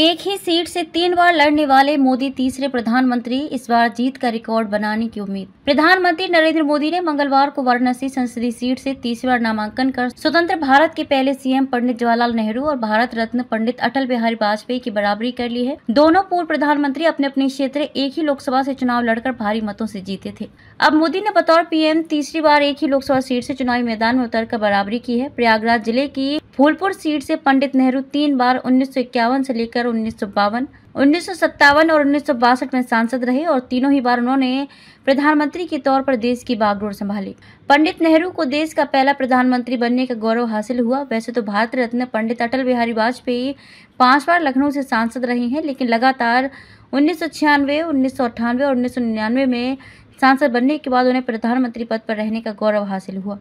एक ही सीट से तीन बार लड़ने वाले मोदी तीसरे प्रधानमंत्री इस बार जीत का रिकॉर्ड बनाने की उम्मीद प्रधानमंत्री नरेंद्र मोदी ने मंगलवार को वाराणसी संसदीय सीट से तीसरी बार नामांकन कर स्वतंत्र भारत के पहले सीएम पंडित जवाहरलाल नेहरू और भारत रत्न पंडित अटल बिहारी वाजपेयी की बराबरी कर ली है दोनों पूर्व प्रधानमंत्री अपने अपने क्षेत्र एक ही लोकसभा ऐसी चुनाव लड़कर भारी मतों ऐसी जीते थे अब मोदी ने बतौर पीएम तीसरी बार एक ही लोकसभा सीट ऐसी चुनावी मैदान में उतर कर बराबरी की है प्रयागराज जिले की फूलपुर सीट ऐसी पंडित नेहरू तीन बार उन्नीस सौ लेकर उन्नीस सौ और उन्नीस में सांसद रहे और तीनों ही बार उन्होंने प्रधानमंत्री के तौर पर देश की बागडोर संभाली पंडित नेहरू को देश का पहला प्रधानमंत्री बनने का गौरव हासिल हुआ वैसे तो भारत रत्न पंडित अटल बिहारी वाजपेयी पांच बार लखनऊ से सांसद रहे हैं लेकिन लगातार उन्नीस सौ और उन्नीस में सांसद बनने के बाद उन्हें प्रधानमंत्री पद पर रहने का गौरव हासिल हुआ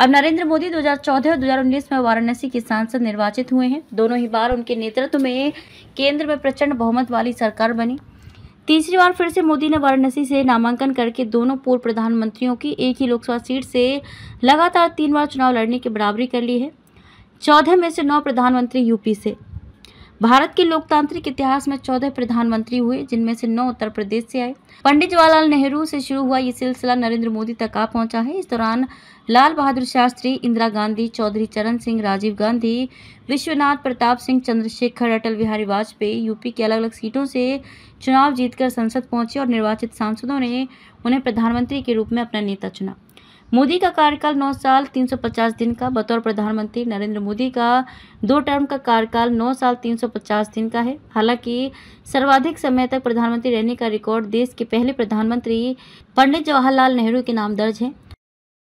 अब नरेंद्र मोदी 2014 और 2019 में वाराणसी के सांसद निर्वाचित हुए हैं दोनों ही बार उनके नेतृत्व में केंद्र में प्रचंड बहुमत वाली सरकार बनी तीसरी बार फिर से मोदी ने वाराणसी से नामांकन करके दोनों पूर्व प्रधानमंत्रियों की एक ही लोकसभा सीट से लगातार तीन बार चुनाव लड़ने की बराबरी कर ली है चौदह में से नौ प्रधानमंत्री यूपी से भारत के लोकतांत्रिक इतिहास में चौदह प्रधानमंत्री हुए जिनमें से नौ उत्तर प्रदेश से आए पंडित जवाहरलाल नेहरू से शुरू हुआ ये सिलसिला नरेंद्र मोदी तक आ पहुंचा है इस दौरान लाल बहादुर शास्त्री इंदिरा गांधी चौधरी चरण सिंह राजीव गांधी विश्वनाथ प्रताप सिंह चंद्रशेखर अटल बिहारी वाजपेयी यूपी की अलग अलग सीटों से चुनाव जीतकर संसद पहुंचे और निर्वाचित सांसदों ने उन्हें प्रधानमंत्री के रूप में अपना नेता चुना मोदी का कार्यकाल नौ साल 350 दिन का बतौर प्रधानमंत्री नरेंद्र मोदी का दो टर्म का कार्यकाल नौ साल 350 दिन का है हालांकि सर्वाधिक समय तक प्रधानमंत्री रहने का रिकॉर्ड देश के पहले प्रधानमंत्री पंडित जवाहरलाल नेहरू के नाम दर्ज है